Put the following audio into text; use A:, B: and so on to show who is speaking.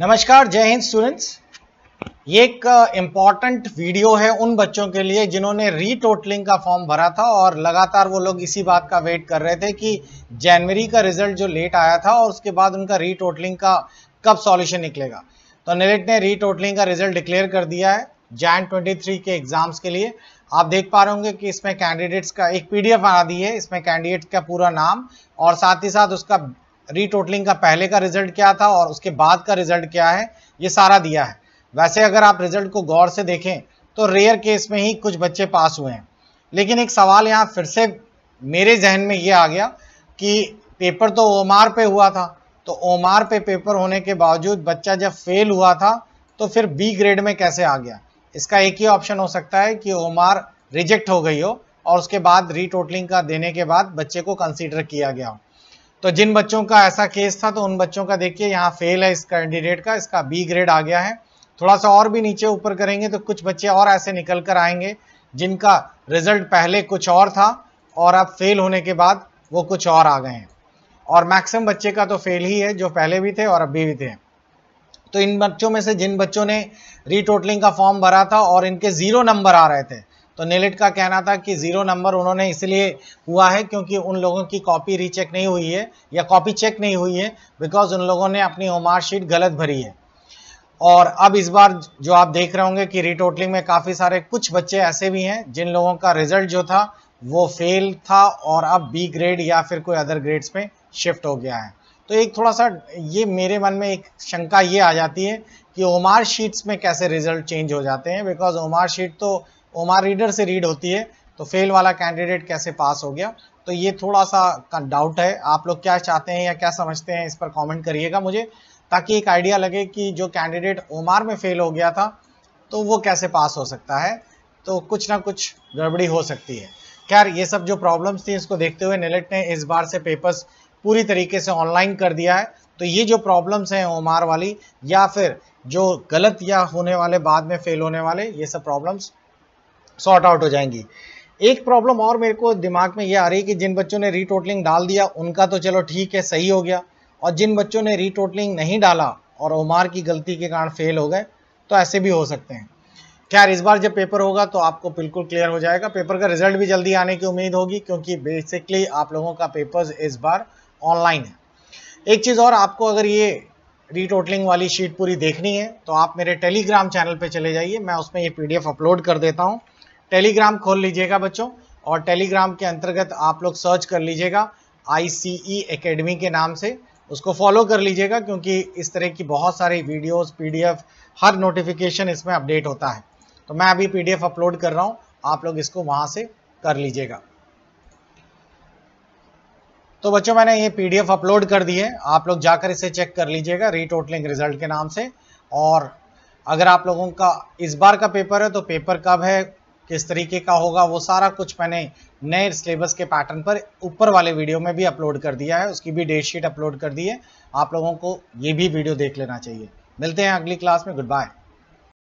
A: नमस्कार जय हिंद स्टूडेंट्स ये एक इम्पॉर्टेंट वीडियो है उन बच्चों के लिए जिन्होंने रीटोटलिंग का फॉर्म भरा था और लगातार वो लोग इसी बात का वेट कर रहे थे कि जनवरी का रिजल्ट जो लेट आया था और उसके बाद उनका रीटोटलिंग का कब सॉल्यूशन निकलेगा तो नेट ने रीटोटलिंग का रिजल्ट डिक्लेयर कर दिया है जैन ट्वेंटी के एग्जाम्स के लिए आप देख पा रहे होंगे कि इसमें कैंडिडेट्स का एक पीडीएफ बना दी है इसमें कैंडिडेट का पूरा नाम और साथ ही साथ उसका रीटोटलिंग का पहले का रिजल्ट क्या था और उसके बाद का रिजल्ट क्या है ये सारा दिया है वैसे अगर आप रिजल्ट को गौर से देखें तो रेयर केस में ही कुछ बच्चे पास हुए हैं लेकिन एक सवाल यहाँ फिर से मेरे जहन में ये आ गया कि पेपर तो आर पे हुआ था तो आर पे पेपर होने के बावजूद बच्चा जब फेल हुआ था तो फिर बी ग्रेड में कैसे आ गया इसका एक ही ऑप्शन हो सकता है कि आर रिजेक्ट हो गई हो और उसके बाद रीटोटलिंग का देने के बाद बच्चे को कंसीडर किया गया हो तो जिन बच्चों का ऐसा केस था तो उन बच्चों का देखिए यहाँ फेल है इस कैंडिडेट का इसका बी ग्रेड आ गया है थोड़ा सा और भी नीचे ऊपर करेंगे तो कुछ बच्चे और ऐसे निकल कर आएंगे जिनका रिजल्ट पहले कुछ और था और अब फेल होने के बाद वो कुछ और आ गए हैं और मैक्सिमम बच्चे का तो फेल ही है जो पहले भी थे और अभी भी थे तो इन बच्चों में से जिन बच्चों ने रीटोटलिंग का फॉर्म भरा था और इनके ज़ीरो नंबर आ रहे थे तो नेलिट का कहना था कि जीरो नंबर उन्होंने इसलिए हुआ है क्योंकि उन लोगों की कॉपी रीचेक नहीं हुई है या कॉपी चेक नहीं हुई है बिकॉज उन लोगों ने अपनी होमआर शीट गलत भरी है और अब इस बार जो आप देख रहे होंगे कि रिटोटलिंग में काफ़ी सारे कुछ बच्चे ऐसे भी हैं जिन लोगों का रिजल्ट जो था वो फेल था और अब बी ग्रेड या फिर कोई अदर ग्रेड्स में शिफ्ट हो गया है तो एक थोड़ा सा ये मेरे मन में एक शंका ये आ जाती है कि ओमार शीट्स में कैसे रिजल्ट चेंज हो जाते हैं बिकॉज ओमार शीट तो ओमार रीडर से रीड होती है तो फेल वाला कैंडिडेट कैसे पास हो गया तो ये थोड़ा सा डाउट है आप लोग क्या चाहते हैं या क्या समझते हैं इस पर कमेंट करिएगा मुझे ताकि एक आइडिया लगे कि जो कैंडिडेट ओमार में फेल हो गया था तो वो कैसे पास हो सकता है तो कुछ ना कुछ गड़बड़ी हो सकती है खैर ये सब जो प्रॉब्लम्स थी इसको देखते हुए नेलेट ने इस बार से पेपर्स पूरी तरीके से ऑनलाइन कर दिया है तो ये जो प्रॉब्लम्स हैं ओमार वाली या फिर जो गलत या होने वाले बाद में फेल होने वाले ये सब प्रॉब्लम्स सॉर्ट आउट हो जाएंगी एक प्रॉब्लम और मेरे को दिमाग में ये आ रही है कि जिन बच्चों ने रीटोटलिंग डाल दिया उनका तो चलो ठीक है सही हो गया और जिन बच्चों ने रीटोटलिंग नहीं डाला और ओमार की गलती के कारण फेल हो गए तो ऐसे भी हो सकते हैं खैर इस बार जब पेपर होगा तो आपको बिल्कुल क्लियर हो जाएगा पेपर का रिजल्ट भी जल्दी आने की उम्मीद होगी क्योंकि बेसिकली आप लोगों का पेपर्स इस बार ऑनलाइन है एक चीज़ और आपको अगर ये रीटोटलिंग वाली शीट पूरी देखनी है तो आप मेरे टेलीग्राम चैनल पर चले जाइए मैं उसमें ये पी अपलोड कर देता हूँ टेलीग्राम खोल लीजिएगा बच्चों और टेलीग्राम के अंतर्गत आप लोग सर्च कर लीजिएगा आई सी ई के नाम से उसको फॉलो कर लीजिएगा क्योंकि इस तरह की बहुत सारी वीडियोस पीडीएफ हर नोटिफिकेशन इसमें अपडेट होता है तो मैं अभी पीडीएफ अपलोड कर रहा हूँ आप लोग इसको वहाँ से कर लीजिएगा तो बच्चों मैंने ये पीडीएफ अपलोड कर दी है आप लोग जाकर इसे चेक कर लीजिएगा रीटोटलिंग रिजल्ट के नाम से और अगर आप लोगों का इस बार का पेपर है तो पेपर कब है किस तरीके का होगा वो सारा कुछ मैंने नए सिलेबस के पैटर्न पर ऊपर वाले वीडियो में भी अपलोड कर दिया है उसकी भी डेट शीट अपलोड कर दी है आप लोगों को ये भी वीडियो देख लेना चाहिए मिलते हैं अगली क्लास में गुड बाय